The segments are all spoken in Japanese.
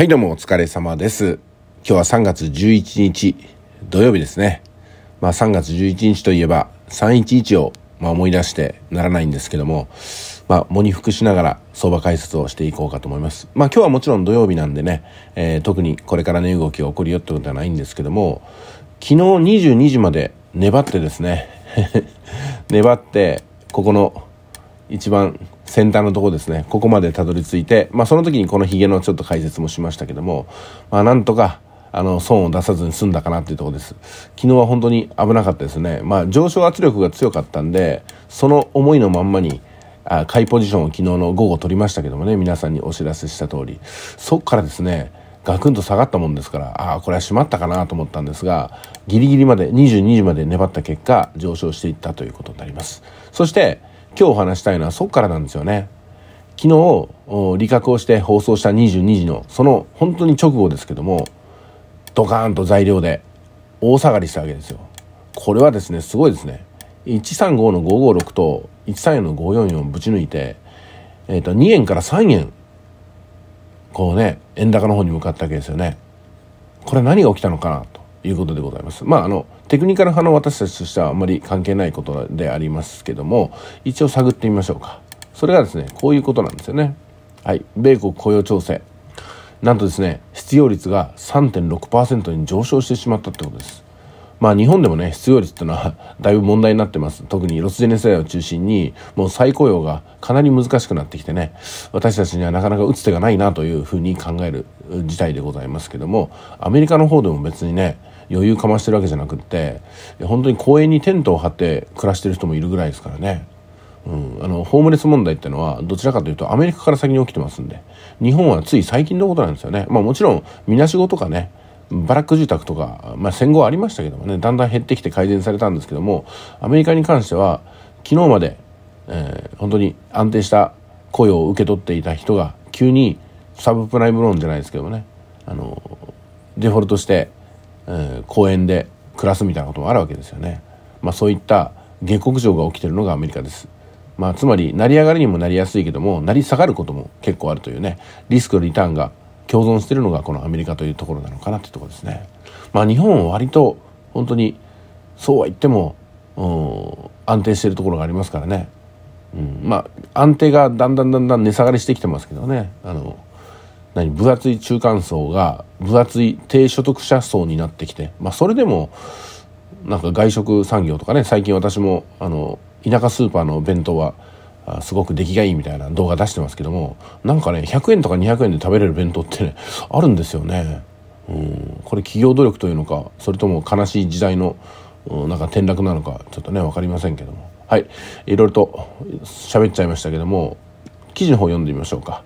はいどうもお疲れ様です今日は3月11日土曜日ですねまあ3月11日といえば311をまあ、思い出してならないんですけども、まあ、藻に服しながら相場解説をしていこうかと思います。まあ、今日はもちろん土曜日なんでね、えー、特にこれから値、ね、動きが起こるよってことはないんですけども、昨日22時まで粘ってですね 粘って、ここの一番先端のとこですねここまでたどり着いて、まあ、その時にこのひげのちょっと解説もしましたけども、まあ、なんとかあの損を出さずに済んだかなっていうとこです昨日は本当に危なかったですね、まあ、上昇圧力が強かったんでその思いのまんまにあ買いポジションを昨日の午後取りましたけどもね皆さんにお知らせした通りそっからですねガクンと下がったもんですからああこれは閉まったかなと思ったんですがギリギリまで22時まで粘った結果上昇していったということになりますそして今日お話したいのはそこからなんですよね昨日理覚をして放送した22時のその本当に直後ですけどもドカーンと材料で大下がりしたわけですよこれはですねすごいですね135の556と134の544ぶち抜いて、えー、と2円から3円こうね円高の方に向かったわけですよねこれ何が起きたのかなということでございます。まあ、あの、テクニカル派の私たちとしてはあんまり関係ないことでありますけども、一応探ってみましょうか。それがですね、こういうことなんですよね。はい。米国雇用調整。なんとですね、失業率が3.6%に上昇してしまったってことです。まあ日本でもね、失業率ってのは だいぶ問題になってます。特にロスジェネ世代を中心に、もう再雇用がかなり難しくなってきてね、私たちにはなかなか打つ手がないなというふうに考える事態でございますけども、アメリカの方でも別にね、余裕かましてるわけじゃなくって本当に公園にテントを張って暮らしてる人もいるぐらいですからね、うん、あのホームレス問題ってのはどちらかというとアメリカから先に起きてますんで日本はつい最近のことなんですよね。まあ、もちろんみなしごとかねバラック住宅とか、まあ、戦後ありましたけどもねだんだん減ってきて改善されたんですけどもアメリカに関しては昨日まで、えー、本当に安定した雇用を受け取っていた人が急にサブプライムローンじゃないですけどもねあのデフォルトしてえー、公園で暮らすみたいなこともあるわけですよね。まあ、そういった下克上が起きてるのがアメリカです。まあ、つまり成り上がりにもなりやすいけども成り下がることも結構あるというねリスクリターンが共存してるのがこのアメリカというところなのかなというとこですね。まあ、日本は割と本当にそうは言っても安定してるところがありますからね、うん、まあ安定がだんだんだんだん値下がりしてきてますけどねあの何分厚い中間層が分厚い低所得者層になってきて、まあ、それでもなんか外食産業とかね最近私もあの田舎スーパーの弁当はすごく出来がいいみたいな動画出してますけどもなんかね100円とか200円で食べれる弁当ってねあるんですよね。うんこれ企業努力というのかそれとも悲しい時代のなんか転落なのかちょっとね分かりませんけどもはいいろいろと喋っちゃいましたけども記事の方読んでみましょうか。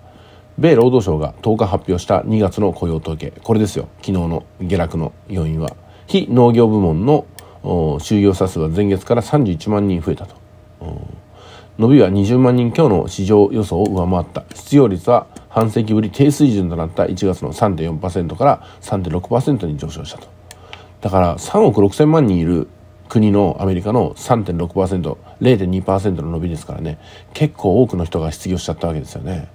米労働省が10日発表した2月の雇用統計これですよ昨日の下落の要因は非農業部門の就業者数は前月から31万人増えたと伸びは20万人強の市場予想を上回った失業率は半世紀ぶり低水準となった1月の3.4%から3.6%に上昇したとだから3億6千万人いる国のアメリカの 3.6%0.2% の伸びですからね結構多くの人が失業しちゃったわけですよね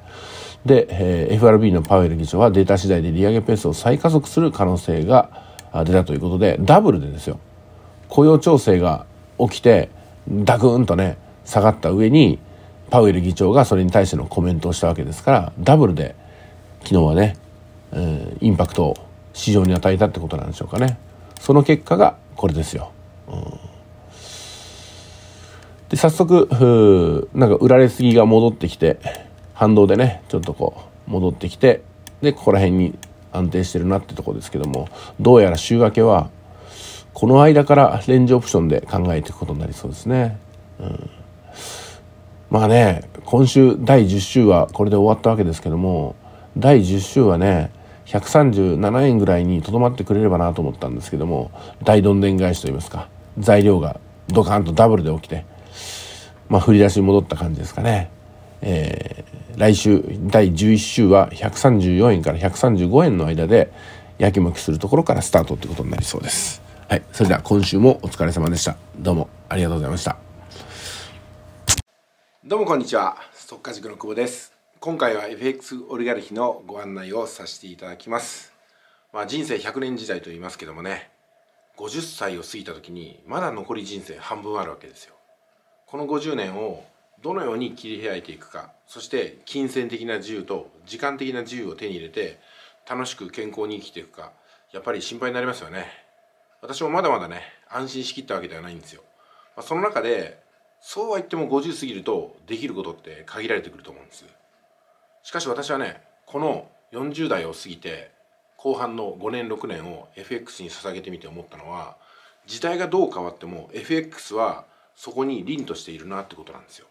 で、えー、FRB のパウエル議長はデータ次第で利上げペースを再加速する可能性が出たということでダブルでですよ雇用調整が起きてダクーンとね下がった上にパウエル議長がそれに対してのコメントをしたわけですからダブルで昨日はね、えー、インパクトを市場に与えたってことなんでしょうかねその結果がこれですよ。うん、で早速なんか売られすぎが戻ってきて反動でねちょっとこう戻ってきてでここら辺に安定してるなってとこですけどもどうやら週明けはこの間からレンジオプションで考えていくことになりそうですね。うん、まあね今週第10週はこれで終わったわけですけども第10週はね137円ぐらいにとどまってくれればなと思ったんですけども大どんでん返しといいますか材料がドカンとダブルで起きて、まあ、振り出しに戻った感じですかね。えー、来週第11週は134円から135円の間でやきもきするところからスタートということになりそうです。はい、それでは今週もお疲れ様でした。どうもありがとうございました。どうもこんにちは、速稼塾の久保です。今回は FX オリガルヒのご案内をさせていただきます。まあ、人生100年時代と言いますけどもね、50歳を過ぎた時にまだ残り人生半分あるわけですよ。この50年をどのように切り開いていくかそして金銭的な自由と時間的な自由を手に入れて楽しく健康に生きていくかやっぱり心配になりますよね私もまだまだね安心しきったわけではないんですよ、まあ、その中でそうは言っても50過ぎるとできることって限られてくると思うんですしかし私はねこの40代を過ぎて後半の5年6年を FX に捧げてみて思ったのは時代がどう変わっても FX はそこに凛としているなってことなんですよ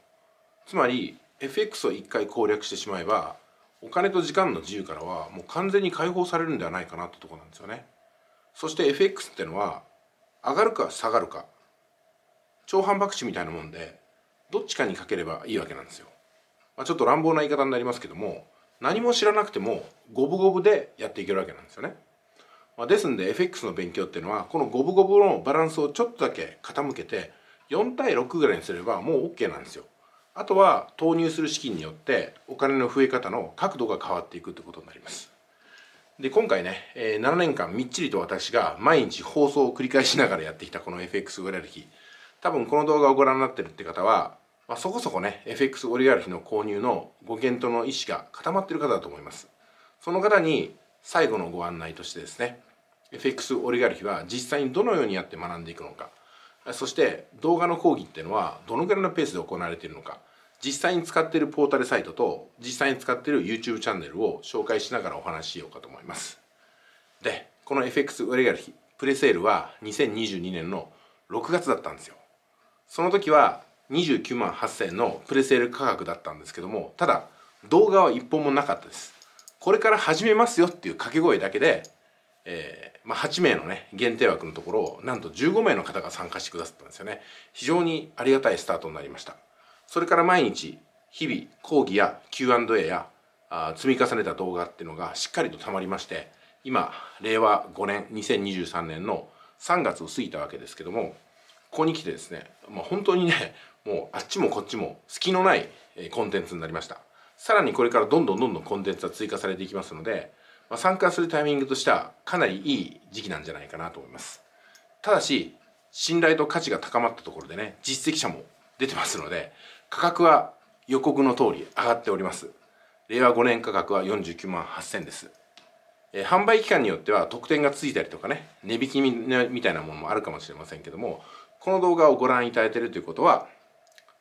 つまり FX を一回攻略してしまえばお金と時間の自由からはもう完全に解放されるんではないかなってとこなんですよねそして FX ってのは上がるか下がるか超反博士みたいなもんでどっちかにかければいいわけなんですよ、まあ、ちょっと乱暴な言い方になりますけども何も知らなくても五分五分でやっていけるわけなんですよね、まあ、ですんで FX の勉強っていうのはこの五分五分のバランスをちょっとだけ傾けて4対6ぐらいにすればもう OK なんですよあとは投入する資金によってお金の増え方の角度が変わっていくってことになりますで今回ね7年間みっちりと私が毎日放送を繰り返しながらやってきたこの FX オリガルヒ多分この動画をご覧になってるって方は、まあ、そこそこね FX オリガルヒの購入のご検討の意思が固まってる方だと思いますその方に最後のご案内としてですね FX オリガルヒは実際にどのようにやって学んでいくのかそして動画の講義っていうのはどのぐらいのペースで行われているのか実際に使っているポータルサイトと実際に使っている YouTube チャンネルを紹介しながらお話ししようかと思いますでこの FX ウレガルヒプレセールは2022年の6月だったんですよその時は29万8000円のプレセール価格だったんですけどもただ動画は1本もなかったですこれから始めますよっていう掛け声だけでえーまあ、8名のね限定枠のところをなんと15名の方が参加してくださったんですよね非常にありがたいスタートになりましたそれから毎日日々講義や Q&A やあ積み重ねた動画っていうのがしっかりとたまりまして今令和5年2023年の3月を過ぎたわけですけどもここに来てですね、まあ、本当にねもうあっちもこっちも隙のないコンテンツになりましたさらにこれからどんどんどんどんコンテンツは追加されていきますのでまあ、参加するタイミングとしてはかなりいい時期なんじゃないかなと思いますただし信頼と価値が高まったところでね実績者も出てますので価格は予告の通り上がっております令和5年価格は49万8000ですえ販売期間によっては特典がついたりとかね値引きみたいなものもあるかもしれませんけどもこの動画をご覧いただいているということは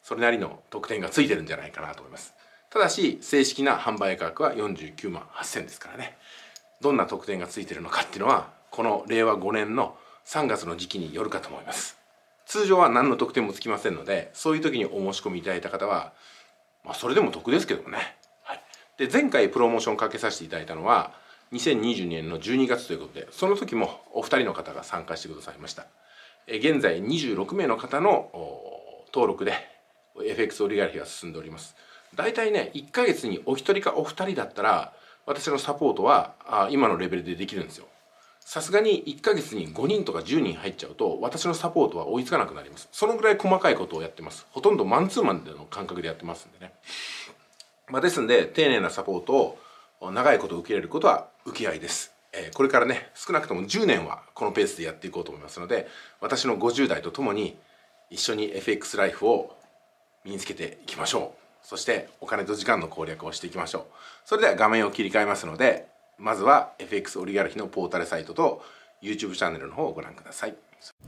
それなりの特典がついてるんじゃないかなと思いますただし正式な販売価格は49万8000ですからねどんな特典がついてるのかっていうのはこの令和5年の3月の時期によるかと思います通常は何の特典もつきませんのでそういう時にお申し込みいただいた方は、まあ、それでも得ですけどもね、はい、で前回プロモーションかけさせていただいたのは2022年の12月ということでその時もお二人の方が参加してくださいました現在26名の方の登録で FX オリガルヒは進んでおります大体ね1ヶ月にお一人かお二人だったら私のサポートはあ今のレベルでできるんですよさすがに1ヶ月に5人とか10人入っちゃうと私のサポートは追いつかなくなりますそのぐらい細かいことをやってますほとんどマンツーマンでの感覚でやってますんでね、まあ、ですんで丁寧なサポートを長いこと受け入れることは受け合いですえこれからね少なくとも10年はこのペースでやっていこうと思いますので私の50代とともに一緒に FX ライフを身につけていきましょう。そしてお金と時間の攻略をしていきましょうそれでは画面を切り替えますのでまずは FX オリガルヒのポータルサイトと YouTube チャンネルの方をご覧ください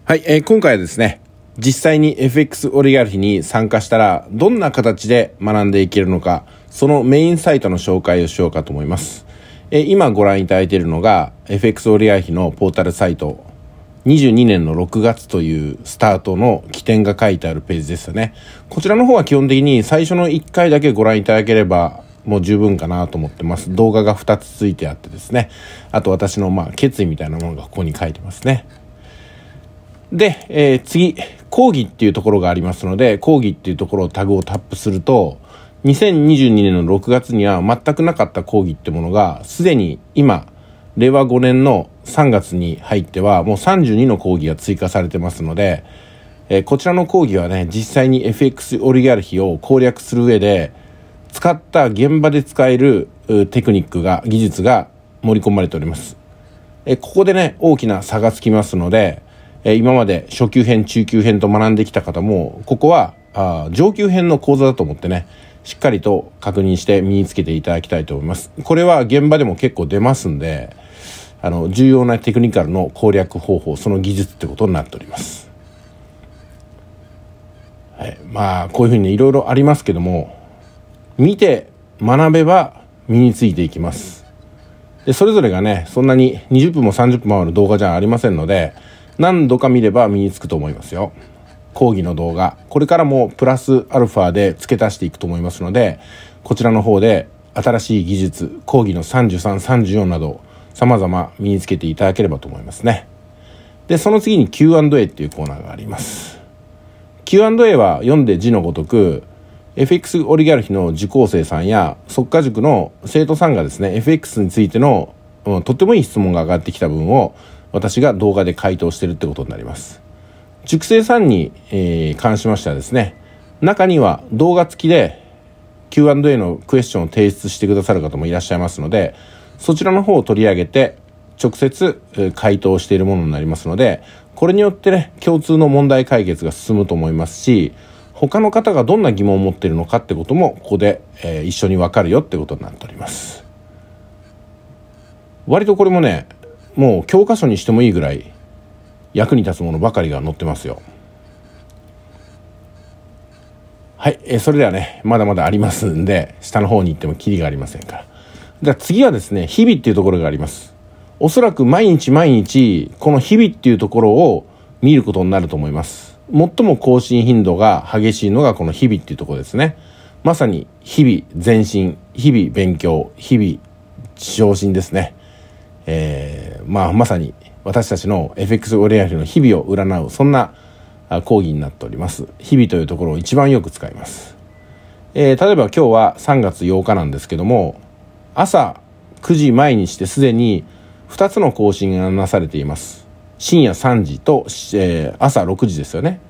はい、えー、今回はですね実際に FX オリガルヒに参加したらどんな形で学んでいけるのかそのメインサイトの紹介をしようかと思います、えー、今ご覧いただいているのが FX オリガルヒのポータルサイト22年の6月というスタートの起点が書いてあるページでしたね。こちらの方は基本的に最初の1回だけご覧いただければもう十分かなと思ってます。動画が2つついてあってですね。あと私のまあ決意みたいなものがここに書いてますね。で、えー、次、講義っていうところがありますので、講義っていうところをタグをタップすると、2022年の6月には全くなかった講義ってものが、すでに今、令和5年の3月に入ってはもう32の講義が追加されてますので、えー、こちらの講義はね実際に FX オリガルヒを攻略する上で使った現場で使えるテクニックが技術が盛り込まれております、えー、ここでね大きな差がつきますので、えー、今まで初級編中級編と学んできた方もここはあ上級編の講座だと思ってねしっかりと確認して身につけていただきたいと思いますこれは現場でも結構出ますんであの重要なテクニカルの攻略方法その技術ってことになっております。はい、まあこういうふうにいろいろありますけども見て学べば身についていきます。でそれぞれがねそんなに20分も30分もある動画じゃありませんので何度か見れば身につくと思いますよ。講義の動画これからもプラスアルファで付け足していくと思いますのでこちらの方で新しい技術講義の3334など様々身につけていただければと思いますね。で、その次に Q&A っていうコーナーがあります。Q&A は読んで字のごとく、FX オリガルヒの受講生さんや即家塾の生徒さんがですね、FX についての、うん、とってもいい質問が上がってきた分を私が動画で回答してるってことになります。塾生さんに、えー、関しましてはですね、中には動画付きで Q&A のクエスチョンを提出してくださる方もいらっしゃいますので、そちらの方を取り上げて、直接回答しているものになりますので、これによってね、共通の問題解決が進むと思いますし、他の方がどんな疑問を持っているのかってことも、ここで、えー、一緒にわかるよってことになっております。割とこれもね、もう教科書にしてもいいぐらい役に立つものばかりが載ってますよ。はい、えー、それではね、まだまだありますんで、下の方に行ってもキリがありませんから。じゃあ次はですね、日々っていうところがあります。おそらく毎日毎日、この日々っていうところを見ることになると思います。最も更新頻度が激しいのがこの日々っていうところですね。まさに日々前進、日々勉強、日々昇進ですね。えー、まあまさに私たちの FX オレアリの日々を占う、そんな講義になっております。日々というところを一番よく使います。えー、例えば今日は3月8日なんですけども、朝9時前にしてすでに2つの更新がなされています。深夜3時と、えー、朝6時ですよね。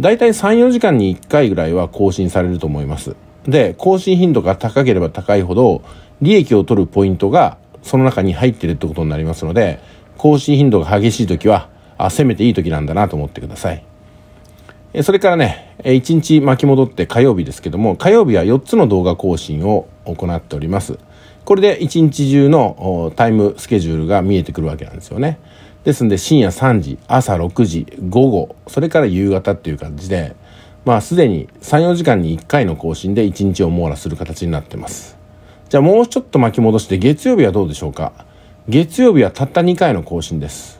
だいたい3、4時間に1回ぐらいは更新されると思います。で、更新頻度が高ければ高いほど、利益を取るポイントがその中に入ってるってことになりますので、更新頻度が激しい時は、あ、せめていい時なんだなと思ってください。えそれからね、え1日巻き戻って火曜日ですけども、火曜日は4つの動画更新を行っております。これで一日中のタイムスケジュールが見えてくるわけなんですよね。ですんで深夜3時朝6時午後それから夕方っていう感じでまあすでに34時間に1回の更新で一日を網羅する形になってますじゃあもうちょっと巻き戻して月曜日はどうでしょうか月曜日はたった2回の更新です、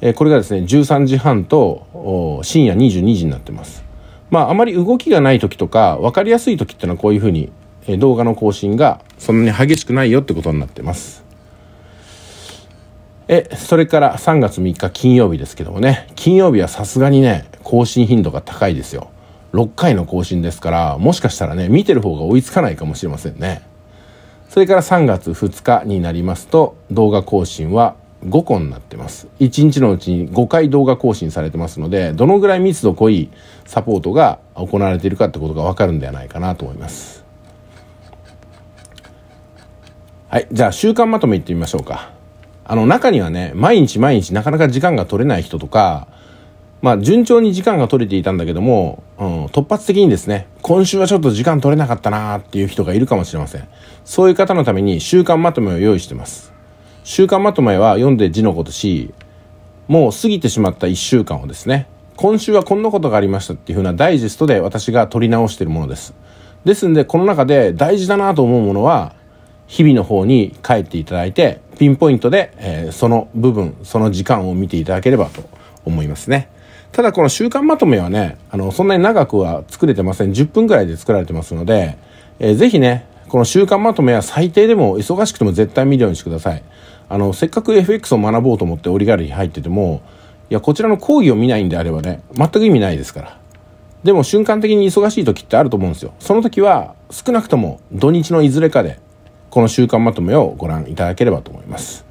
えー、これがですね13時半と深夜22時になってますまああまり動きがない時とか分かりやすい時っていうのはこういうふうに動画の更新がそんなに激しくないよってことになってます。え、それから3月3日金曜日ですけどもね、金曜日はさすがにね、更新頻度が高いですよ。6回の更新ですから、もしかしたらね、見てる方が追いつかないかもしれませんね。それから3月2日になりますと、動画更新は5個になってます。1日のうちに5回動画更新されてますので、どのぐらい密度濃いサポートが行われているかってことがわかるんではないかなと思います。はい。じゃあ、週間まとめいってみましょうか。あの、中にはね、毎日毎日なかなか時間が取れない人とか、まあ、順調に時間が取れていたんだけども、うん、突発的にですね、今週はちょっと時間取れなかったなーっていう人がいるかもしれません。そういう方のために週間まとめを用意してます。週間まとめは読んで字のことし、もう過ぎてしまった一週間をですね、今週はこんなことがありましたっていうふうなダイジェストで私が取り直しているものです。ですんで、この中で大事だなと思うものは、日々の方に帰っていただいて、ピンポイントで、えー、その部分、その時間を見ていただければと思いますね。ただこの週間まとめはね、あの、そんなに長くは作れてません。10分くらいで作られてますので、えー、ぜひね、この週間まとめは最低でも忙しくても絶対見るようにしてください。あの、せっかく FX を学ぼうと思ってオリガルに入ってても、いや、こちらの講義を見ないんであればね、全く意味ないですから。でも瞬間的に忙しい時ってあると思うんですよ。その時は少なくとも土日のいずれかでこの週間まとめをご覧いただければと思います。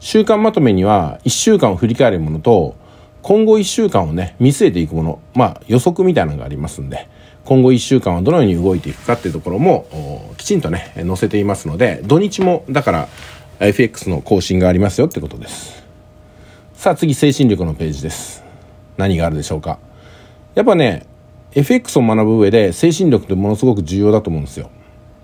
週間まとめには1週間を振り返るものと今後1週間をね見据えていくものまあ予測みたいなのがありますんで今後1週間はどのように動いていくかっていうところもきちんとね載せていますので土日もだから FX の更新がありますよってことですさあ次精神力のページです何があるでしょうかやっぱね FX を学ぶ上で精神力ってものすごく重要だと思うんですよ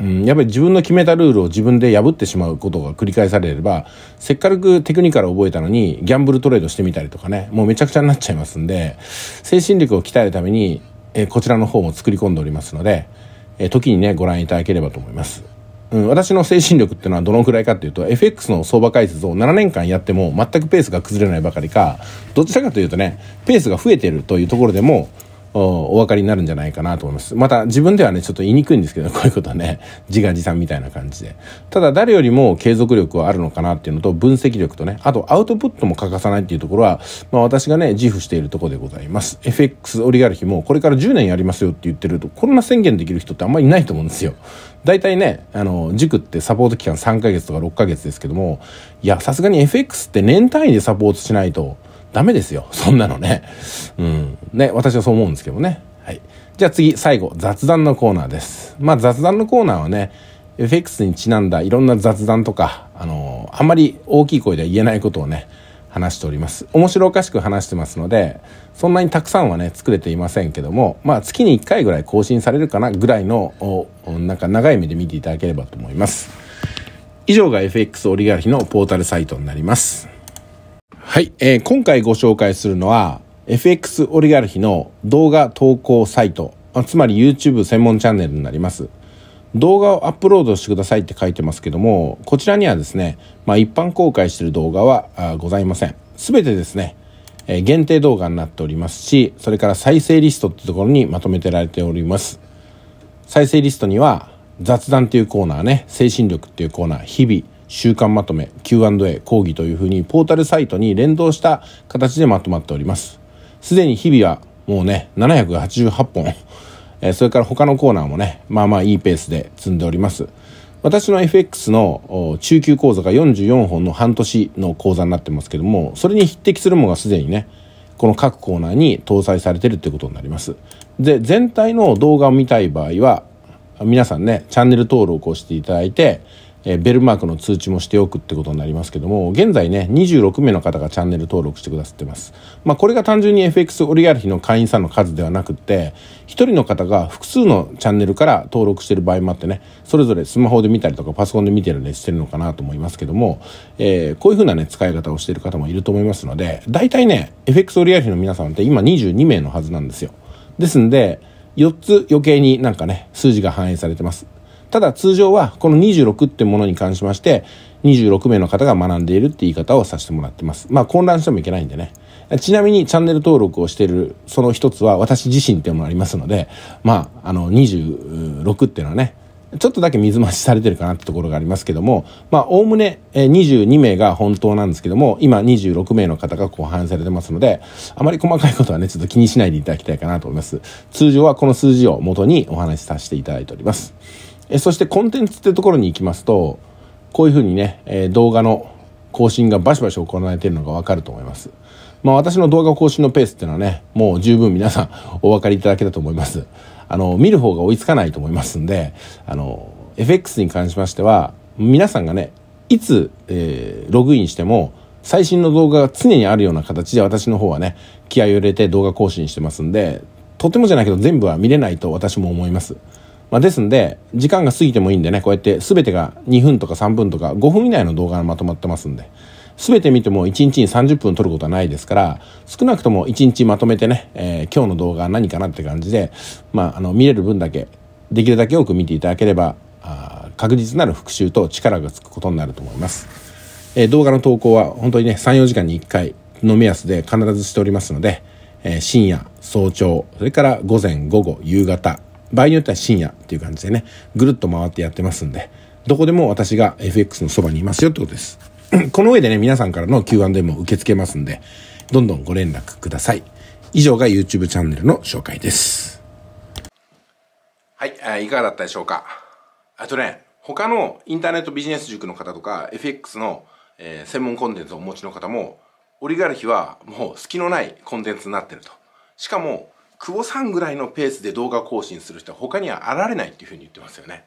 うん、やっぱり自分の決めたルールを自分で破ってしまうことが繰り返されれば、せっかくテクニカル覚えたのに、ギャンブルトレードしてみたりとかね、もうめちゃくちゃになっちゃいますんで、精神力を鍛えるために、えこちらの方も作り込んでおりますので、え時にね、ご覧いただければと思います。うん、私の精神力っていうのはどのくらいかっていうと、FX の相場解説を7年間やっても全くペースが崩れないばかりか、どちらかというとね、ペースが増えてるというところでも、お分かりになるんじゃないかなと思います。また自分ではね、ちょっと言いにくいんですけど、こういうことね、自画自賛みたいな感じで。ただ誰よりも継続力はあるのかなっていうのと、分析力とね、あとアウトプットも欠かさないっていうところは、まあ私がね、自負しているところでございます。FX オリガルヒもこれから10年やりますよって言ってると、こんな宣言できる人ってあんまりいないと思うんですよ。大体ね、あの、塾ってサポート期間3ヶ月とか6ヶ月ですけども、いや、さすがに FX って年単位でサポートしないと、ダメですよ。そんなのね。うん。ね、私はそう思うんですけどね。はい。じゃあ次、最後、雑談のコーナーです。まあ雑談のコーナーはね、FX にちなんだいろんな雑談とか、あのー、あんまり大きい声では言えないことをね、話しております。面白おかしく話してますので、そんなにたくさんはね、作れていませんけども、まあ月に1回ぐらい更新されるかなぐらいの、なんか長い目で見ていただければと思います。以上が FX オリガルヒのポータルサイトになります。はい、えー、今回ご紹介するのは FX オリガルヒの動画投稿サイトつまり YouTube 専門チャンネルになります動画をアップロードしてくださいって書いてますけどもこちらにはですね、まあ、一般公開している動画はございません全てですね、えー、限定動画になっておりますしそれから再生リストってところにまとめてられております再生リストには雑談っていうコーナーね精神力っていうコーナー日々週刊まとめ Q&A 講義というふうにポータルサイトに連動した形でまとまっておりますすでに日々はもうね788本それから他のコーナーもねまあまあいいペースで積んでおります私の FX の中級講座が44本の半年の講座になってますけどもそれに匹敵するものがすでにねこの各コーナーに搭載されてるってことになります。で、全体の動画を見たい場合は、皆さんね、チャンネル登録をしていただいて、えベルマークの通知もしておくってことになりますけども現在ね26名の方がチャンネル登録してくださってます、まあ、これが単純に FX オリガルヒの会員さんの数ではなくって1人の方が複数のチャンネルから登録してる場合もあってねそれぞれスマホで見たりとかパソコンで見てるのにしてるのかなと思いますけども、えー、こういうふうなね使い方をしてる方もいると思いますので大体ね FX オリガルヒの皆さんって今22名のはずなんですよですんで4つ余計になんかね数字が反映されてますただ通常はこの26ってものに関しまして、26名の方が学んでいるって言い方をさせてもらってます。まあ混乱してもいけないんでね。ちなみにチャンネル登録をしているその一つは私自身っていうのもありますので、まああの26っていうのはね、ちょっとだけ水増しされてるかなってところがありますけども、まあ、おおむね22名が本当なんですけども、今26名の方が後半されてますので、あまり細かいことはね、ちょっと気にしないでいただきたいかなと思います。通常はこの数字を元にお話しさせていただいております。えそしてコンテンツってところに行きますとこういうふうにね、え動画の更新がバシバシ行われているのがわかると思います。まあ私の動画更新のペースっていうのはね、もう十分皆さん お分かりいただけたと思います。あの、見る方が追いつかないと思いますんで、あの、FX に関しましては、皆さんがね、いつ、えー、ログインしても、最新の動画が常にあるような形で私の方はね、気合を入れて動画更新してますんで、とてもじゃないけど全部は見れないと私も思います。まあ、ですんで、時間が過ぎてもいいんでね、こうやって全てが2分とか3分とか5分以内の動画がまとまってますんで、全て見ても1日に30分撮ることはないですから、少なくとも1日まとめてね、えー、今日の動画は何かなって感じで、まあ、あの、見れる分だけ、できるだけ多く見ていただければ、あ確実なる復習と力がつくことになると思います。えー、動画の投稿は本当にね、3、4時間に1回の目安で必ずしておりますので、えー、深夜、早朝、それから午前、午後、夕方、場合によっては深夜っていう感じでね、ぐるっと回ってやってますんで、どこでも私が FX のそばにいますよってことです。この上でね、皆さんからの Q&A も受け付けますんで、どんどんご連絡ください。以上が YouTube チャンネルの紹介です。はい、いかがだったでしょうか。あとね、他のインターネットビジネス塾の方とか、FX の、えー、専門コンテンツをお持ちの方も、オリガルヒはもう隙のないコンテンツになってると。しかも、久保さんぐらいのペースで動画更新する人は他には現れないっていうふうに言ってますよね。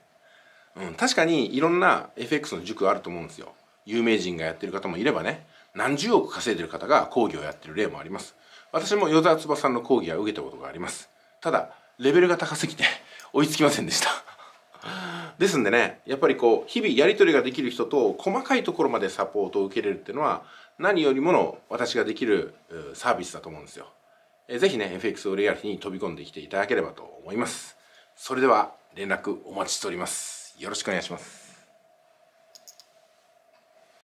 うん、確かにいろんな FX の塾あると思うんですよ。有名人がやってる方もいればね、何十億稼いでる方が講義をやってる例もあります。私も与沢翼さんの講義は受けたことがあります。ただ、レベルが高すぎて 追いつきませんでした ですんでね、やっぱりこう、日々やり取りができる人と細かいところまでサポートを受けれるっていうのは、何よりもの私ができるサービスだと思うんですよ。えー、ぜひね FX レアリティに飛び込んできていただければと思いますそれでは連絡お待ちしておりますよろしくお願いします